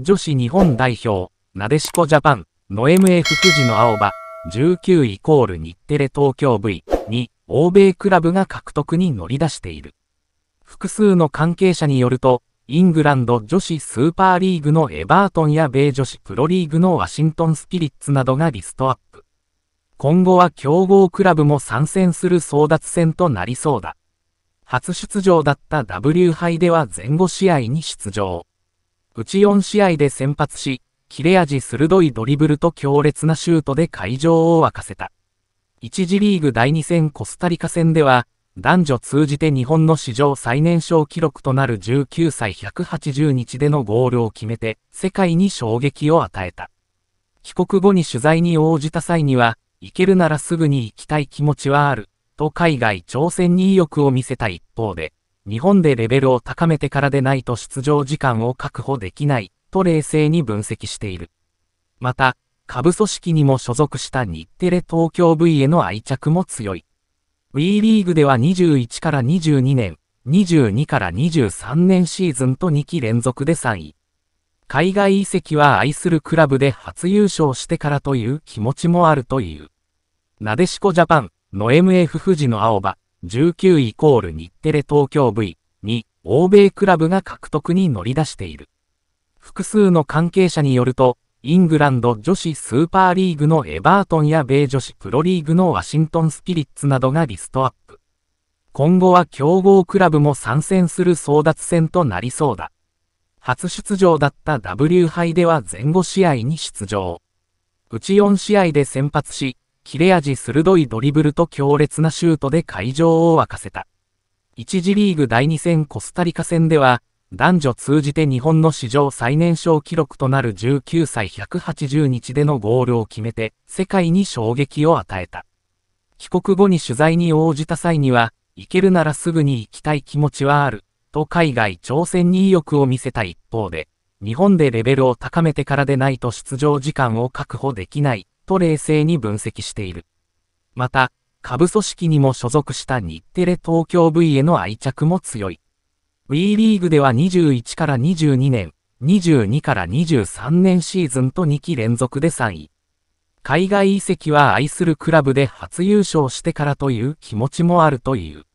女子日本代表、なでしこジャパン、の MF 富士の青葉、19イコール日テレ東京 V に、欧米クラブが獲得に乗り出している。複数の関係者によると、イングランド女子スーパーリーグのエバートンや米女子プロリーグのワシントンスピリッツなどがリストアップ。今後は強豪クラブも参戦する争奪戦となりそうだ。初出場だった W 杯では前後試合に出場。うち4試合で先発し、切れ味鋭いドリブルと強烈なシュートで会場を沸かせた。1次リーグ第2戦コスタリカ戦では、男女通じて日本の史上最年少記録となる19歳180日でのゴールを決めて、世界に衝撃を与えた。帰国後に取材に応じた際には、行けるならすぐに行きたい気持ちはある、と海外挑戦に意欲を見せた一方で、日本でレベルを高めてからでないと出場時間を確保できない、と冷静に分析している。また、下部組織にも所属した日テレ東京 V への愛着も強い。WE リーグでは21から22年、22から23年シーズンと2期連続で3位。海外移籍は愛するクラブで初優勝してからという気持ちもあるという。なでしこジャパン、ノエムエフ富士の青葉。19イコール日テレ東京 V に欧米クラブが獲得に乗り出している。複数の関係者によると、イングランド女子スーパーリーグのエバートンや米女子プロリーグのワシントンスピリッツなどがリストアップ。今後は強豪クラブも参戦する争奪戦となりそうだ。初出場だった W 杯では前後試合に出場。うち4試合で先発し、切れ味鋭いドリブルと強烈なシュートで会場を沸かせた。1次リーグ第2戦コスタリカ戦では、男女通じて日本の史上最年少記録となる19歳180日でのゴールを決めて、世界に衝撃を与えた。帰国後に取材に応じた際には、行けるならすぐに行きたい気持ちはある、と海外挑戦に意欲を見せた一方で、日本でレベルを高めてからでないと出場時間を確保できない、と冷静に分析している。また、下部組織にも所属した日テレ東京 V への愛着も強い。WE リーグでは21から22年、22から23年シーズンと2期連続で3位。海外移籍は愛するクラブで初優勝してからという気持ちもあるという。